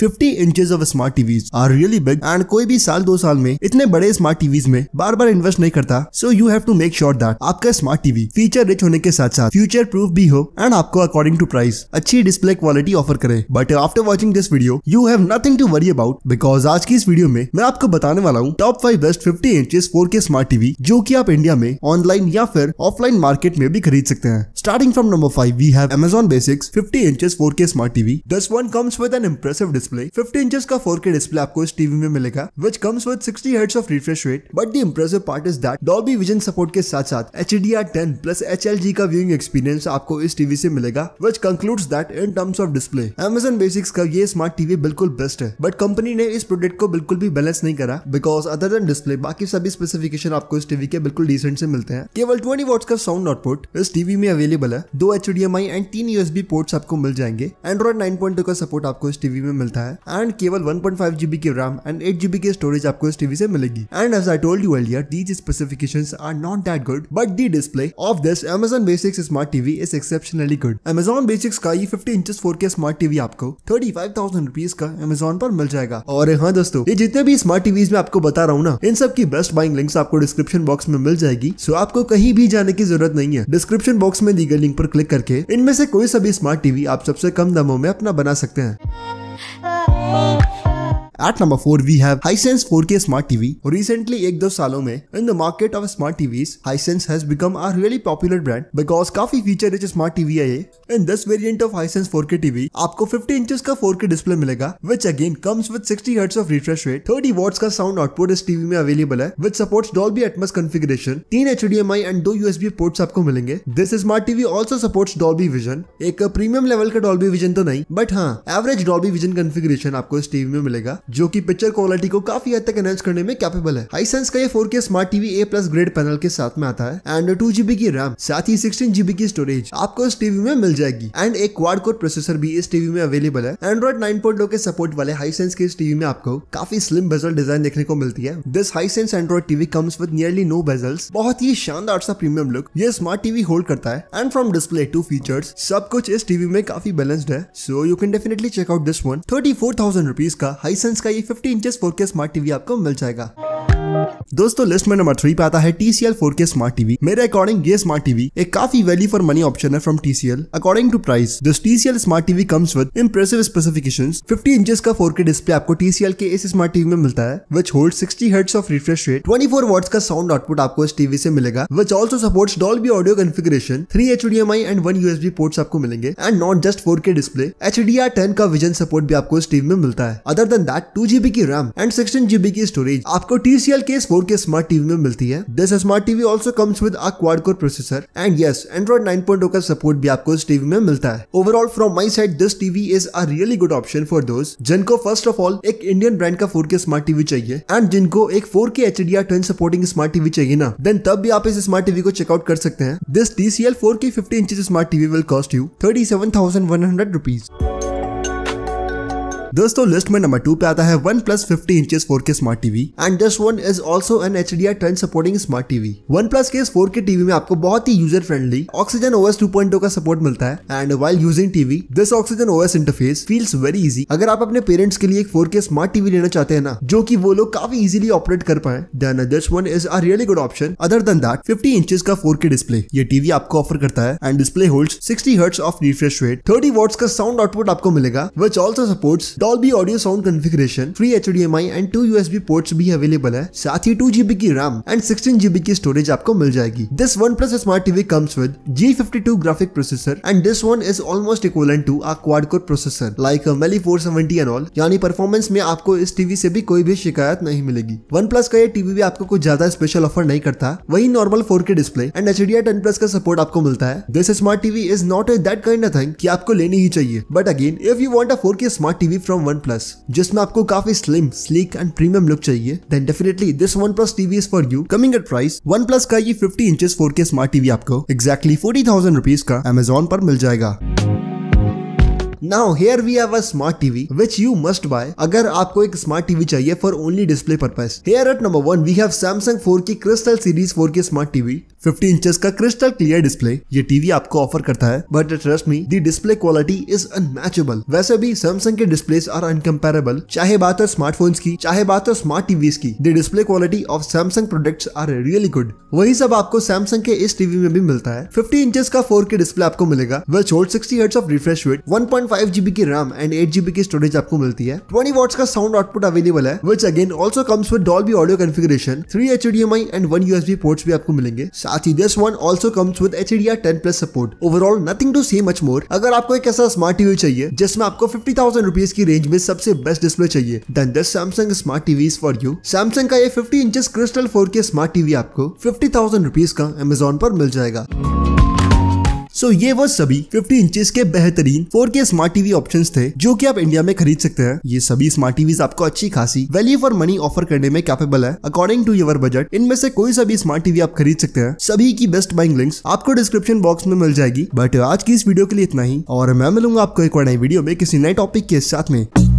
50 inches of smart TVs are really big and कोई भी साल दो साल में इतने बड़े स्मार्ट टीवीज में बार बार इन्वेस्ट नहीं करता so you have to make sure that आपका स्मार्ट टीवी फीचर रिच होने के साथ साथ फ्यूचर प्रूफ भी हो एंड आपको अकॉर्डिंग टू प्राइस अच्छी डिस्प्ले क्वालिटी ऑफर करे but after watching this video you have nothing to worry about because आज की इस वीडियो में मैं आपको बताने वाला हूँ top five best fifty inches four K smart TV जो की आप इंडिया में ऑनलाइन या फिर ऑफलाइन मार्केट में भी खरीद सकते हैं starting from number five we have Amazon Basics fifty inches four K smart TV this one comes with an impressive display 50 inches का 4K डिस्प्ले आपको इस टीवी में मिलेगा which comes with 60 hertz of refresh rate but the impressive part is that Dolby Vision support के साथ साथ H D R ten plus H L G का viewing experience आपको इस टीवी से मिलेगा which concludes that in terms of display Amazon Basics का ये स्मार्ट टीवी बिल्कुल बेस्ट है बट कंपनी ने इस प्रोडक्ट को बिल्कुल भी बैलेंस नहीं करा बिकॉज अदर देन डिस्प्ले बाकी सभी स्पेसिफिकेशन आपको इस टीवी के बिल्कुल डिसेंट से मिलते हैं केवल ट्वेंटी वॉट्स का साउंड आउटपुट इस टीवी में अवेलेबल है दो एच डी एंड तीन यूएसबी पोर्ट्स आपको मिल जाएंगे एंड्रॉइड नाइन पॉइंट टू का सपोर्ट आपको इस टीवी में मिलता मिलता है एंड केवल 1.5 जीबी की रैम एंड 8 जीबी की स्टोरेज आपको इस टीवी से मिलेगी and as I told you earlier these specifications are not that good but the display of this Amazon basics smart TV is exceptionally good Amazon basics का ये 50 inches 4K smart TV आपको 35,000 rupees का Amazon पर मिल जाएगा और हाँ दोस्तों ये जितने भी स्मार्ट टीवी मैं आपको बता रहा हूँ ना इन सब की बेस्ट बाइंग लिंक्स आपको डिस्क्रिप्शन बॉक्स में मिल जाएगी सो आपको कहीं भी जाने की जरूरत नहीं है डिस्क्रिप्शन बॉक्स में दी गई लिंक पर क्लिक करके इनमें से कोई सभी स्मार्ट टीवी आप सबसे कम दामों में अपना बना सकते हैं Oh. At four 4 we have Hisense 4K Smart TV. Recently एक दो सालों में in the market of smart TV Hisense has become a really popular brand because काफी फीचर रिच स्मार्ट टीवी है ये in this variant of Hisense के TV आपको fifty inches का फोर के डिस्प्ले मिलेगा which again comes with sixty hertz of refresh rate thirty watts का sound output इस TV में अवेलेबल है which supports Dolby Atmos configuration तीन H D M I and दो B ports आपको मिलेंगे this smart TV also supports Dolby Vision एक premium level का डॉल्बी विजन तो नहीं बट हाँ एवरेज डॉल्बी विजन कॉन्फ़िगरेशन आपको इस टीवी में मिलेगा जो कि पिक्चर क्वालिटी को काफी हद तक एनहेंस करने में कैपेबल है हाईसेंस का ये 4K smart TV A plus grade panel के साथ में आता है एंड टू जीबी की रैम साथ ही सिक्सटीन जीबी की स्टोरेज आपको इस टीवी में मिल जाएगी एंड एक क्वाड कोड प्रोसेसर भी इस टीवी में अवेलेबल है एंड्रॉइड नाइन के सपोर्ट वाले हाईसेंस के इस टीवी में आपको काफी स्लिम बेजल डिजाइन देखने को मिलती है this Hisense Android TV comes with nearly no bezels बहुत ही शानदार सा प्रीमियम लुक ये स्मार्ट टीवी होल्ड करता है and from display to features सब कुछ इस टीवी में काफी बैलेंस्ड है so you can definitely check out this one thirty four thousand rupees का हाईसेंस का ये 50 इंचेस 4K स्मार्ट टीवी आपको मिल जाएगा दोस्तों लिस्ट में नंबर थ्री पे आता है TCL 4K स्मार्ट टीवी मेरे अकॉर्डिंग ये स्मार्ट टीवी एक काफी वैल्यू फॉर मनी ऑप्शन है from TCL according to price this TCL smart TV comes with impressive specification 50 inches का 4K डिस्प्ले आपको TCL के इस स्मार्ट टीवी में मिलता है which hold sixty hertz of refresh rate four watts का sound output आपको इस टीवी से मिलेगा which also supports B audio D M I and one USB ports आपको मिलेंगे and not just four K display H D R ten का vision support भी आपको इस टीवी में मिलता है अदर देन दैट जीबी की रैम एंड सिक्सटीन जीबी की स्टोरेज आपको टीसीएल डिजिटल केस के स्मार्ट टीवी में मिलती है this smart TV also comes with a quad core processor and yes Android nine point का सपोर्ट भी आपको इस टीवी में मिलता है overall from my side this TV is a really good option for दोस्त जिनको फर्स्ट ऑफ ऑल एक इंडियन ब्रांड का 4K स्मार्ट टीवी चाहिए एंड जिनको एक 4K HDR 10 supporting smart TV चाहिए ना देन तब भी आप इस स्मार्ट टीवी को चेकआउट कर सकते हैं this TCL 4K 50 inch smart TV will cost you thirty seven thousand one hundred rupees दोस्तों लिस्ट में नंबर टू पे आता है OnePlus fifty inches four K smart TV and this one is also an H D R trend supporting smart TV OnePlus के four K TV में आपको बहुत ही user friendly Oxygen OS point का support मिलता है and while using TV this Oxygen OS interface feels very easy अगर आप अपने पेरेंट्स के लिए एक फोर के स्मार्ट टीवी लेना चाहते हैं ना जो की वो लोग काफी इजिली ऑपरेट कर पाए then this one is a really good option other than that fifty inches का फोर के डिस्प्ले ये टीवी आपको ऑफर करता है and display hold sixty hertz of refresh rate thirty watts का साउंड आउटपुट आपको मिलेगा which also supports Dolby audio sound configuration three H and two USB ports भी available है साथ ही टू जीबी की रैम एंड सिक्सटीन जीबी की storage आपको मिल जाएगी this OnePlus smart TV comes with G fifty two graphic processor and this one is almost equivalent to a quad core processor like Mali four and all यानी performance में आपको इस TV से भी कोई भी शिकायत नहीं मिलेगी वन प्लस का ये टीवी भी आपको कुछ ज्यादा स्पेशल ऑफर नहीं करता वही normal four K display and H D ten plus का सपोर्ट आपको मिलता है this smart TV is not a that kind of thing कि आपको लेनी ही चाहिए but again if you want a four K smart TV from from OnePlus, जिसमें आपको काफी slim sleek and premium look चाहिए then definitely this OnePlus TV is for you. Coming at price, OnePlus का ये 50 इंचेस 4K के smart TV आपको exactly forty thousand rupees का Amazon पर मिल जाएगा Now here we have a smart TV which you must buy अगर आपको एक स्मार्ट टीवी चाहिए for only display purpose here at number one we have Samsung 4K crystal series 4K smart TV fifty inches का crystal clear display ये TV आपको offer करता है but trust me the display quality is unmatchable वैसे भी Samsung के display are uncomparable चाहे बात है स्मार्टफोन्स की चाहे बात है स्मार्ट टीवी की the display quality of Samsung products are really good वही सब आपको सैमसंग के इस टीवी में भी मिलता है फिफ्टी इंचेस का फोर के डिस्प्ले आपको मिलेगा वेल छोट sixty hertz of refresh point five GB की रैम एंड एट जीबी की स्टोरेज आपको मिलती है ट्वेंटी वॉट्स का साउंड आउटपुट अवेलेबल है which again also comes with Dolby audio configuration three H D M I and one B ports भी आपको मिलेंगे आती this one also comes with H D ten plus support overall nothing to see much more अगर आपको एक ऐसा smart TV चाहिए जिसमें आपको फिफ्टी थाउजेंड रुपीज की रेंज में सबसे बेस्ट डिस्प्ले चाहिए then this Samsung smart TV for you Samsung का ये fifty inches crystal four K smart TV आपको फिफ्टी थाउजेंड रुपीज का एमेजोन पर मिल जाएगा सो ये वो सभी 50 इंचेस के बेहतरीन 4K स्मार्ट टीवी ऑप्शंस थे जो कि आप इंडिया में खरीद सकते हैं ये सभी स्मार्ट टीवीज आपको अच्छी खासी वैल्यू फॉर मनी ऑफर करने में कैपेबल है अकॉर्डिंग टू योर बजट इनमें से कोई सा भी स्मार्ट टीवी आप खरीद सकते हैं सभी की बेस्ट बाइंग लिंक्स आपको डिस्क्रिप्शन बॉक्स में मिल जाएगी बट आज की इस वीडियो के लिए इतना ही और मैं मिलूंगा आपको एक और नई वीडियो में किसी नए टॉपिक के साथ में